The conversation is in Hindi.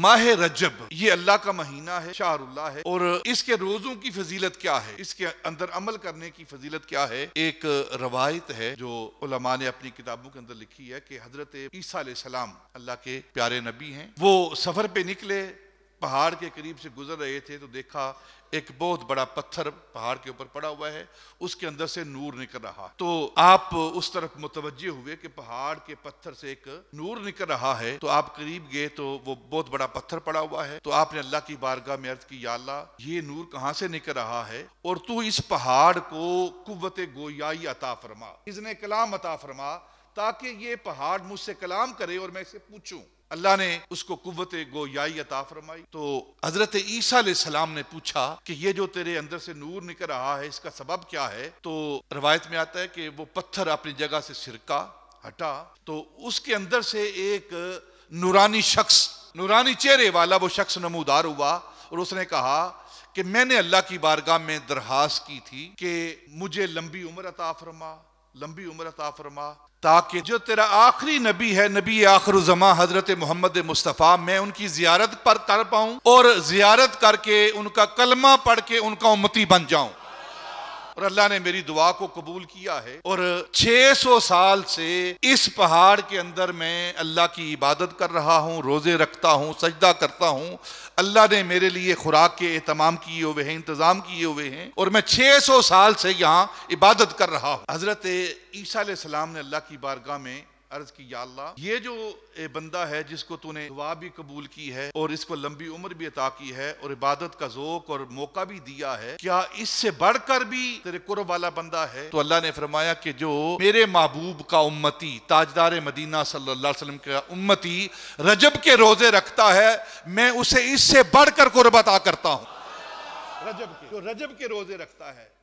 माह रजब ये अल्लाह का महीना है शाहरुल्ला है और इसके रोजों की फजीलत क्या है इसके अंदर अमल करने की फजीलत क्या है एक रवायत है जो उलमा ने अपनी किताबों के अंदर लिखी है कि हजरत ईसा सलाम अल्लाह के प्यारे नबी हैं वो सफर पे निकले पहाड़ के करीब से गुजर रहे थे तो देखा एक बहुत बड़ा पत्थर पहाड़ के ऊपर पड़ा हुआ है उसके अंदर से नूर निकल रहा तो आप उस तरफ मुतवजे हुए कि पहाड़ के पत्थर से एक नूर निकल रहा है तो आप करीब गए तो वो बहुत बड़ा पत्थर पड़ा हुआ है तो आपने अल्लाह की बारगाह में अर्थ की अल्लाह ये नूर कहाँ से निकल रहा है और तू इस पहाड़ को कुत गोयाई अता फरमा इसने कलाम अता फरमा ताकि ये पहाड़ मुझसे कलाम करे और मैं इसे पूछूं अल्लाह ने उसको कुत गोयाई अता फरमाई तो हजरत ईसा सलाम ने पूछा कि ये जो तेरे अंदर से नूर निकल रहा है इसका सबब क्या है तो रवायत में आता है कि वो पत्थर अपनी जगह से सिरका हटा तो उसके अंदर से एक नूरानी शख्स नूरानी चेहरे वाला वो शख्स नमोदार हुआ और उसने कहा कि मैंने अल्लाह की बारगाह में दरहास की थी कि मुझे लंबी उम्र अता फरमा लंबी उम्र अता फरमा ताकि जो तेरा आखिरी नबी है नबी आखिर जमा हजरत मोहम्मद मुस्तफ़ा मैं उनकी जियारत पर तर पाऊँ और जियारत करके उनका कलमा पढ़ के उनका उम्मती बन जाऊँ और अल्लाह ने मेरी दुआ को कबूल किया है और 600 साल से इस पहाड़ के अंदर मैं अल्लाह की इबादत कर रहा हूँ रोज़े रखता हूँ सजदा करता हूँ अल्लाह ने मेरे लिए खुराक के एहतमाम किए हुए हैं इंतज़ाम किए हुए हैं और मैं 600 साल से यहाँ इबादत कर रहा हूँ हज़रत ईसा ने अल्लाह की बारगाह में अर्ज की या ये जो बंदा है जिसको तूने दुआ भी कबूल की है और इसको लंबी उम्र भी अता की है और इबादत का जोक और मौका भी दिया है क्या इससे बढ़कर भी तेरे कुर वाला बंदा है तो अल्लाह ने फरमाया कि जो मेरे महबूब का उम्मती ताजदार मदीना सल्लाम का उम्मती रजब के रोजे रखता है मैं उसे इससे बढ़कर कुर्ब अता करता हूँ रजब के जो रजब के रोजे रखता है